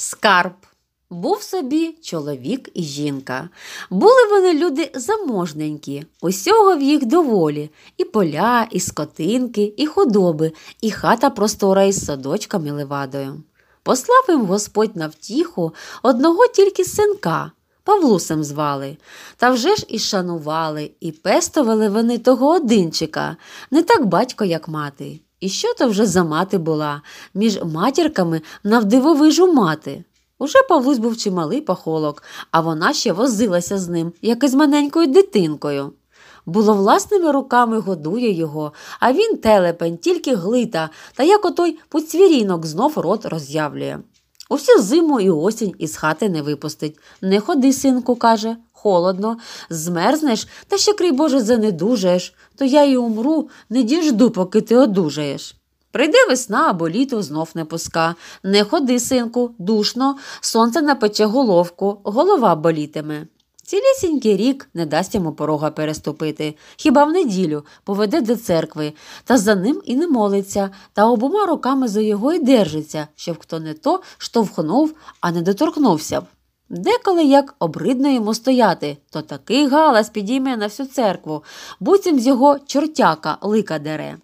Скарб. Був собі чоловік і жінка. Були вони люди заможненькі, усього в їх доволі і поля, і скотинки, і худоби, і хата простора із садочком і левадою. Послав їм Господь на втіху одного тільки синка, Павлусем звали, та вже ж і шанували, і пестовали вони того одинчика, не так батько, як мати. І що то вже за мати була, між матірками навдивовижу мати. Уже Павлусь був чималий пахолок, а вона ще возилася з ним, як із маленькою дитинкою. Було власними руками годує його, а він телепень, тільки глита, та як отой поцвірінок знов рот роз'явлює. Усю зиму і осінь із хати не випустить. Не ходи, синку, каже, холодно, змерзнеш та ще, крий Боже, занедужаєш, то я і умру, не діжду, поки ти одужаєш. Прийде весна або літо знов не пуска. Не ходи, синку, душно, сонце напече головку, голова болітиме. Цілісінький рік не дасть йому порога переступити. Хіба в неділю поведе до церкви, та за ним і не молиться, та обома руками за його й держиться, щоб хто не то штовхнув, а не доторкнувся б. Деколи як обридно йому стояти, то такий галас підійме на всю церкву, буцім з його чортяка лика дере.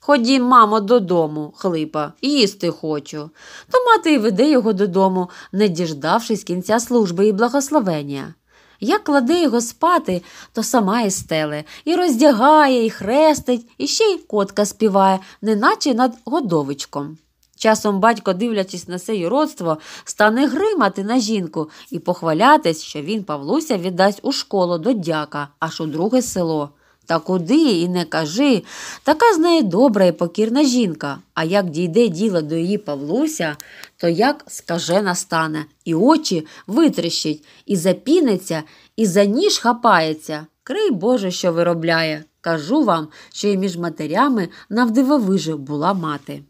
Ходім, мамо, додому, хлипа, їсти хочу. То мати й веде його додому, не діждавшись кінця служби і благословення. Як кладе його спати, то сама і стеле, і роздягає, і хрестить, і ще й котка співає, неначе над годовичком. Часом батько, дивлячись на це юродство, стане гримати на жінку і похвалятись, що він Павлуся віддасть у школу до дяка, аж у друге село. Та куди і не кажи, така з неї добра і покірна жінка. А як дійде діло до її Павлуся, то як скаже настане, і очі витріщить, і запінеться, і за ніж хапається. Крий Боже, що виробляє. Кажу вам, що й між матерями навдивовижив була мати.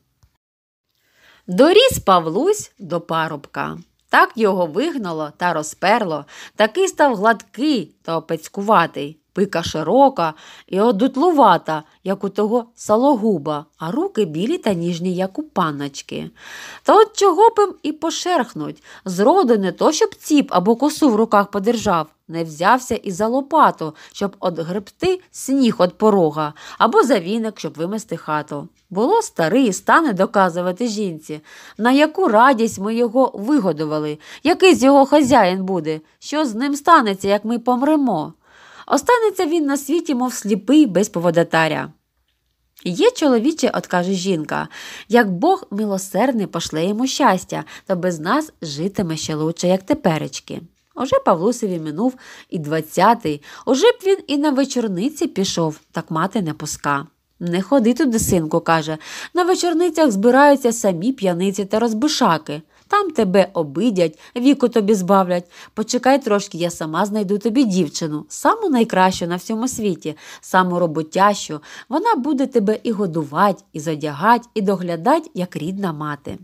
Доріс Павлусь до парубка. Так його вигнало та розперло, такий став гладкий та опецькуватий. Пика широка і одутлувата, як у того салогуба, а руки білі та ніжні, як у паночки. Та от чого б їм і пошерхнуть. Зроду не то, щоб ціп або косу в руках подержав, не взявся і за лопату, щоб одгребти сніг від порога, або за віник, щоб вимести хату. Було старий, стане доказувати жінці, на яку радість ми його вигодували, який з його хазяїн буде, що з ним станеться, як ми помремо. Останеться він на світі, мов сліпий без поводатаря. Є, чоловіче, от каже жінка, як Бог милосердний пошле йому щастя, то без нас житиме ще лучше, як теперечки. Уже Павлусеві минув і двадцятий, уже б він і на вечорниці пішов, так мати не пуска. Не ходи туди, синку, каже, на вечорницях збираються самі п'яниці та розбишаки. Там тебе обидять, віку тобі збавлять. Почекай трошки, я сама знайду тобі дівчину, саму найкращу на всьому світі, саму роботящу. Вона буде тебе і годувати, і задягати, і доглядати, як рідна мати.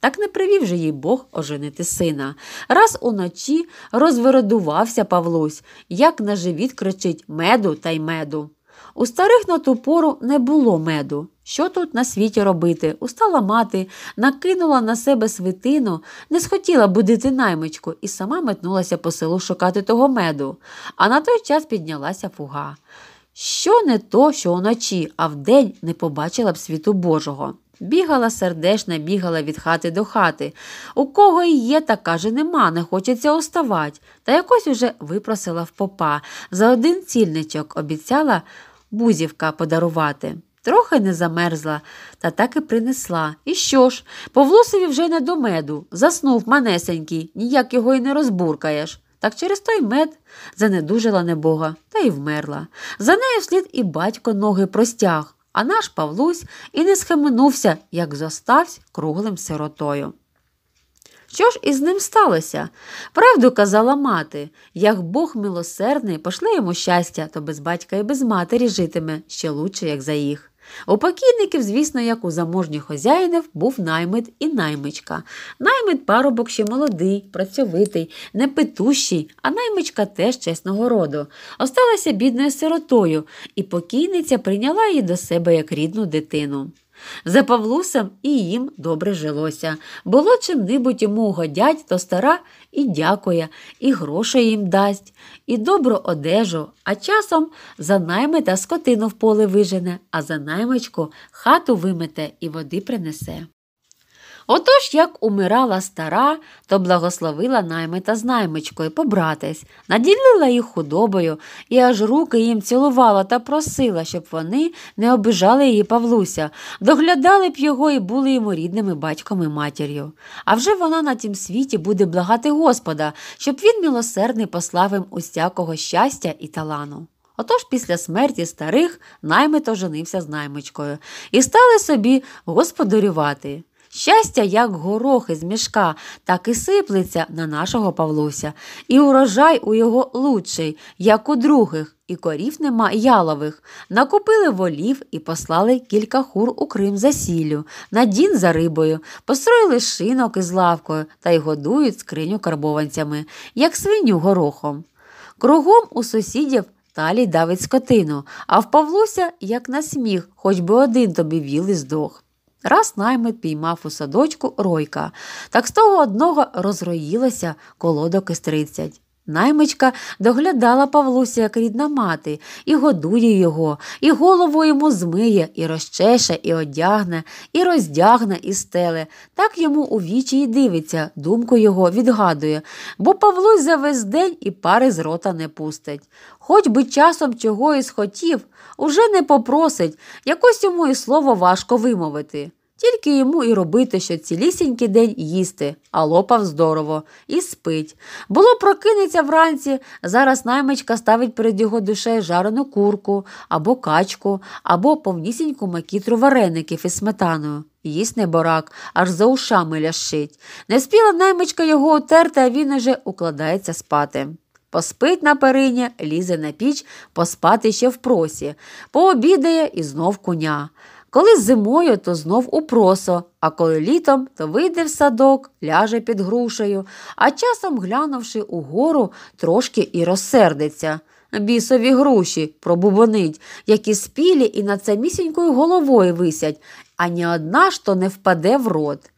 Так не привів же їй Бог оженити сина. Раз уночі розвередувався Павлусь, як на живіт кричить меду та й меду. У старих на ту пору не було меду. Що тут на світі робити? Устала мати, накинула на себе свитину, не схотіла будити наймичку і сама метнулася по селу шукати того меду, а на той час піднялася фуга. Що не то, що уночі, а вдень не побачила б світу Божого. Бігала сердешна, бігала від хати до хати. У кого й є, та каже, нема, не хочеться уставати. Та якось уже випросила в попа. За один цільничок обіцяла бузівка подарувати. Трохи не замерзла, та так і принесла. І що ж, Повлосові вже не до меду, заснув манесенький, ніяк його і не розбуркаєш. Так через той мед занедужила небога та й вмерла. За нею вслід і батько ноги простяг, а наш Павлусь і не схаменувся, як зоставсь круглим сиротою. Що ж із ним сталося? Правду казала мати як Бог милосердний, пошле йому щастя, то без батька і без матері житиме ще лучше, як за їх. У покійників, звісно, як у заможніх хозяїнів, був наймит і наймичка. Наймит парубок ще молодий, працьовитий, непитущий, а наймичка теж чесного роду. Осталася бідною сиротою, і покійниця прийняла її до себе як рідну дитину. За Павлусом і їм добре жилося. Було чим небудь йому годять, то стара і дякує, і грошей їм дасть, і добру одежу, а часом за найми та скотину в поле вижене, а за наймичку хату вимете і води принесе. Отож, як умирала стара, то благословила наймита з наймичкою побратись, наділила їх худобою і аж руки їм цілувала та просила, щоб вони не обижали її Павлуся, доглядали б його і були йому рідними батьком і матір'ю. А вже вона на тім світі буде благати Господа, щоб він милосердний послав їм усякого щастя і талану. Отож після смерті старих наймито женився з наймичкою і стали собі господарювати. Щастя, як горохи з мішка, так і сиплеться на нашого Павлося, і урожай у його лучший, як у других, і корів нема ялових. Накупили волів і послали кілька хур у Крим за сіллю, на дін за рибою, построїли шинок із лавкою та й годують скриню карбованцями, як свиню горохом. Кругом у сусідів. Талій давить скотину, а в Павлося, як на сміх, хоч би один тобі віл здох. Раз наймит піймав у садочку ройка, так з того одного розроїлася колодок із тридцять. Наймичка доглядала Павлуся як рідна мати, і годує його, і голову йому змиє, і розчеше, і одягне, і роздягне, і стеле. Так йому у вічі й дивиться, думку його відгадує, бо Павлусь за весь день і пари з рота не пустить. Хоч би часом чого і схотів, уже не попросить, якось йому і слово важко вимовити. Тільки йому і робити, що цілісінький день їсти, а лопав здорово, і спить. Було, прокинеться вранці. Зараз наймичка ставить перед його душею жарену курку, або качку, або повнісіньку макітру вареників із сметаною. Їсть не неборак, аж за ушами лящить. Не спіла наймичка його утерти, а він уже укладається спати. Поспить на перині, лізе на піч, поспати ще в просі, пообідає і знов куня. Коли зимою, то знов у просо, а коли літом, то вийде в садок, ляже під грушею, а часом, глянувши угору, трошки і розсердиться. Бісові груші пробубонить, які спілі і над самісінькою головою висять, а ні одна ж то не впаде в рот.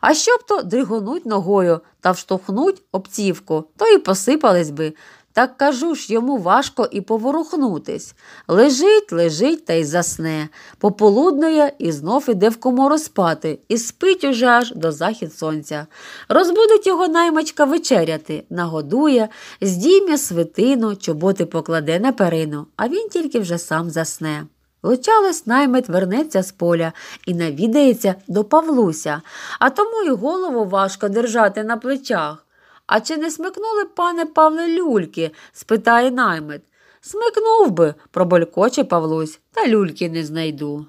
А щоб то дригонуть ногою та вштовхнуть обцівку, то і посипались би. Так кажу ж, йому важко і поворухнутись. Лежить, лежить та й засне, пополуднує і знов іде в комору спати, і спить уже аж до захід сонця. Розбудить його наймачка вечеряти, нагодує, здійме свитину, чоботи покладе на перину, а він тільки вже сам засне. Лучалось наймит вернеться з поля і навідається до Павлуся, а тому й голову важко держати на плечах. А чи не смикнули, пане Павле, люльки? спитає наймит. Смикнув би, проболькоче Павлусь, та люльки не знайду.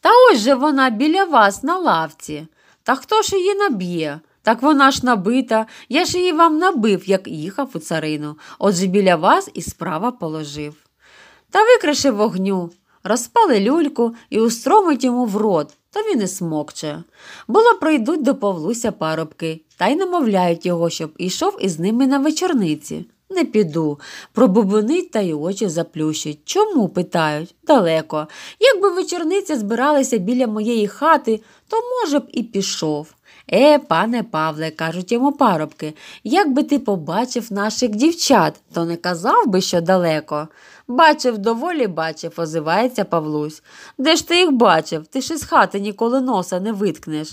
Та ось же вона біля вас на лавці. Та хто ж її наб'є? Так вона ж набита, я ж її вам набив, як їхав у царину, отже біля вас і справа положив. Та викришив вогню, розпали люльку і устромить йому в рот, то він і смокче. Було прийдуть до Павлуся парубки та й намовляють його, щоб ішов із ними на вечорниці. Не піду. Пробубонить та й очі заплющить. Чому? питають. Далеко. Якби вечорниця збиралася біля моєї хати, то, може б, і пішов. Е, пане Павле, кажуть йому парубки, якби ти побачив наших дівчат, то не казав би, що далеко. Бачив, доволі бачив, озивається Павлусь. Де ж ти їх бачив? Ти ж із хати ніколи носа не виткнеш.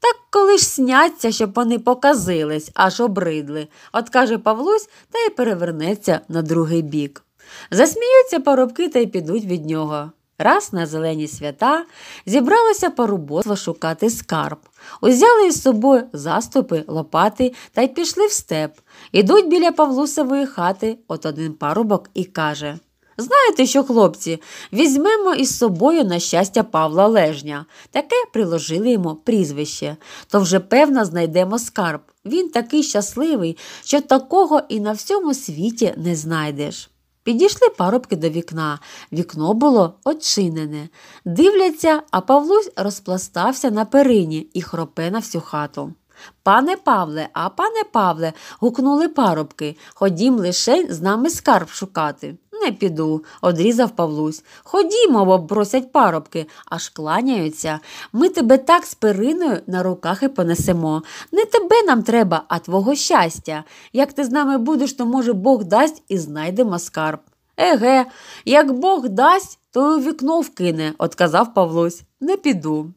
Так коли ж сняться, щоб вони показились, аж обридли, от каже Павлусь та й перевернеться на другий бік. Засміються парубки та й підуть від нього. Раз на зелені свята зібралося парубосло шукати скарб. Узяли із собою заступи, лопати та й пішли в степ. Ідуть біля Павлусової хати, от один парубок і каже Знаєте що, хлопці, візьмемо із собою, на щастя, Павла Лежня. Таке приложили йому прізвище. То вже, певно, знайдемо скарб. Він такий щасливий, що такого і на всьому світі не знайдеш. Підійшли парубки до вікна. Вікно було очинене. Дивляться, а Павлусь розпластався на перині і хропе на всю хату. Пане Павле, а пане Павле, гукнули парубки. Ходім лише з нами скарб шукати не піду, одрізав Павлусь. Ходімо, бо просять парубки, аж кланяються. Ми тебе так з периною на руках і понесемо. Не тебе нам треба, а твого щастя. Як ти з нами будеш, то, може, Бог дасть і знайдемо скарб. Еге, як Бог дасть, то у вікно вкине, отказав Павлусь. Не піду.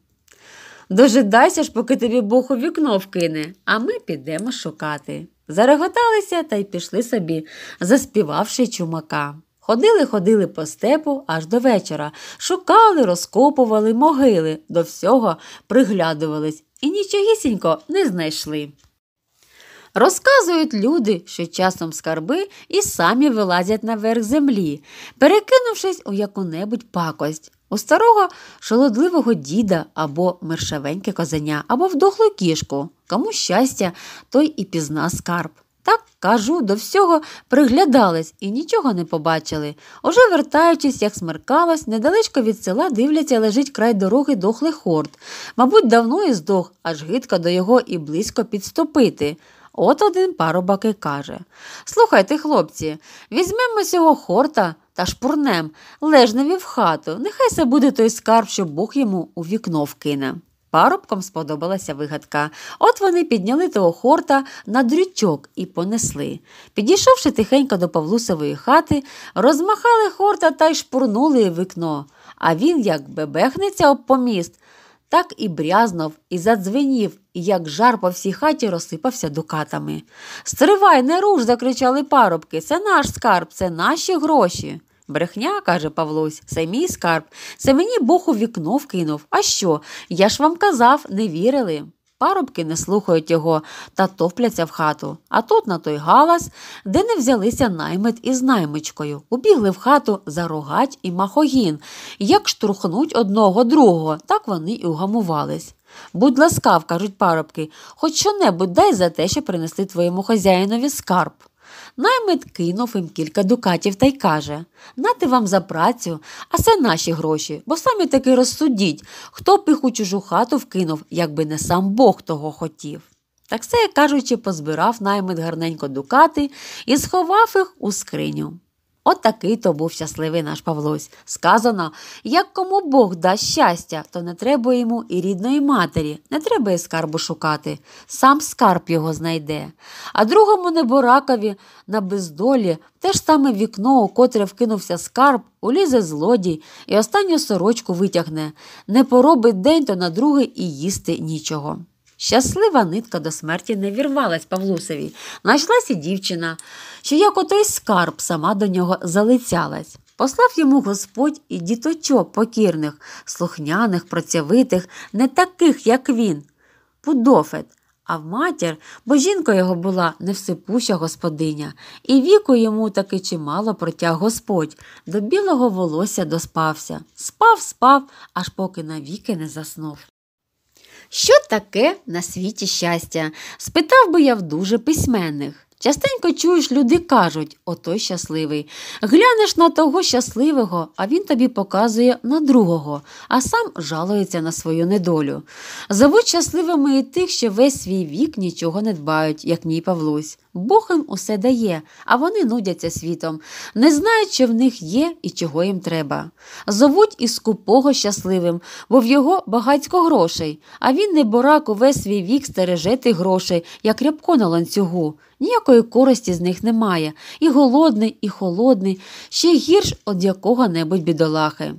Дожидайся ж, поки тобі Бог у вікно вкине, а ми підемо шукати. Зареготалися та й пішли собі, заспівавши чумака. Ходили, ходили по степу аж до вечора, шукали, розкопували могили, до всього приглядувались і нічогісінько не знайшли. Розказують люди, що часом скарби і самі вилазять наверх землі, перекинувшись у яку-небудь пакость, у старого шолодливого діда або мершавеньке козеня, або вдохлу кішку. Кому щастя, той і пізна скарб. Так кажу, до всього приглядались і нічого не побачили. Уже вертаючись, як смеркалось, недалечко від села дивляться, лежить край дороги дохлий хорт. Мабуть, давно і здох, аж гидко до його і близько підступити. От один парубаки каже Слухайте, хлопці, візьмемо цього хорта та шпурнем, лежневі в хату. Нехай це буде той скарб, що Бог йому у вікно вкине. Парубкам сподобалася вигадка. От вони підняли того хорта на дрючок і понесли. Підійшовши тихенько до Павлусової хати, розмахали хорта та й шпурнули вікно. А він, як бебехнеться об поміст, так і брязнув, і задзвенів, і як жар по всій хаті розсипався дукатами. Стривай, не руш! закричали парубки. Це наш скарб, це наші гроші. Брехня, каже Павлось, це мій скарб. Це мені Бог у вікно вкинув. А що? Я ж вам казав, не вірили. Парубки не слухають його та топляться в хату. А тут на той галас, де не взялися наймит із наймичкою. Убігли в хату за рогать і махогін. Як штурхнуть одного другого, так вони і угамувались. Будь ласкав, кажуть парубки, хоч що небудь дай за те, що принесли твоєму хазяїнові скарб. Наймит кинув їм кілька дукатів та й каже Нате вам за працю, а це наші гроші, бо самі таки розсудіть, хто б їх у чужу хату вкинув, якби не сам Бог того хотів. Так це, кажучи, позбирав наймит гарненько дукати і сховав їх у скриню. От такий то був щасливий наш Павлось. Сказано, як кому Бог дасть щастя, то не треба йому і рідної матері, не треба і скарбу шукати, сам скарб його знайде. А другому неборакові на бездолі те ж саме вікно, у котре вкинувся скарб, улізе злодій і останню сорочку витягне, не поробить день, то на другий і їсти нічого. Щаслива нитка до смерті не вірвалась Павлусеві. Найшлася дівчина, що як отой скарб сама до нього залицялась. Послав йому Господь і діточок покірних, слухняних, працьовитих, не таких, як він, Пудофет, а в матір, бо жінка його була невсипуща господиня, і віку йому таки чимало протяг Господь, до білого волосся доспався, спав, спав, аж поки навіки не заснув. Що таке на світі щастя? спитав би я в дуже письменних. Частенько чуєш, люди кажуть отой щасливий. Глянеш на того щасливого, а він тобі показує на другого, а сам жалується на свою недолю. Зовуть щасливими і тих, що весь свій вік нічого не дбають, як мій Павлусь. Бог їм усе дає, а вони нудяться світом, не знають, що в них є і чого їм треба. Зовуть і скупого щасливим, бо в його багатько грошей, а він, не борак увесь свій вік стережети грошей, як рябко на ланцюгу. Ніякої користі з них немає. І голодний, і холодний, ще гірш від якого небудь бідолахи.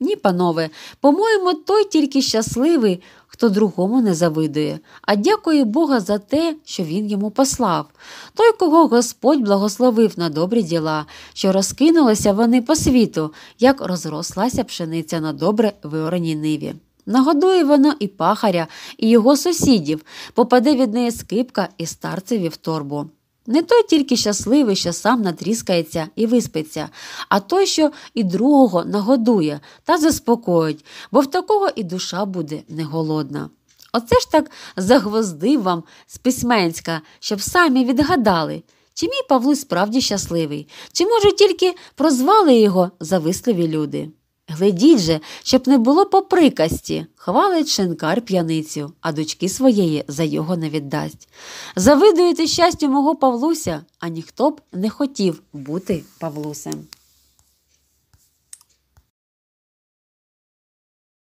Ні, панове, по-моєму, той тільки щасливий, хто другому не завидує, а дякує Бога за те, що він йому послав, той, кого Господь благословив на добрі діла, що розкинулися вони по світу, як розрослася пшениця на добре виореній ниві. Нагодує вона і пахаря, і його сусідів, попаде від неї скипка і старцеві в торбу. Не той тільки щасливий, що сам натріскається і виспиться, а той, що і другого нагодує та заспокоїть, бо в такого і душа буде не голодна. Оце ж так загвоздив вам з письменська, щоб самі відгадали, чи мій Павлусь справді щасливий, чи, може, тільки прозвали його завистливі люди. Глядіть же, щоб не було поприкасті, хвалить шинкар п'яницю, а дочки своєї за його не віддасть. Завидуєте щастю мого Павлуся, а ніхто б не хотів бути Павлусем.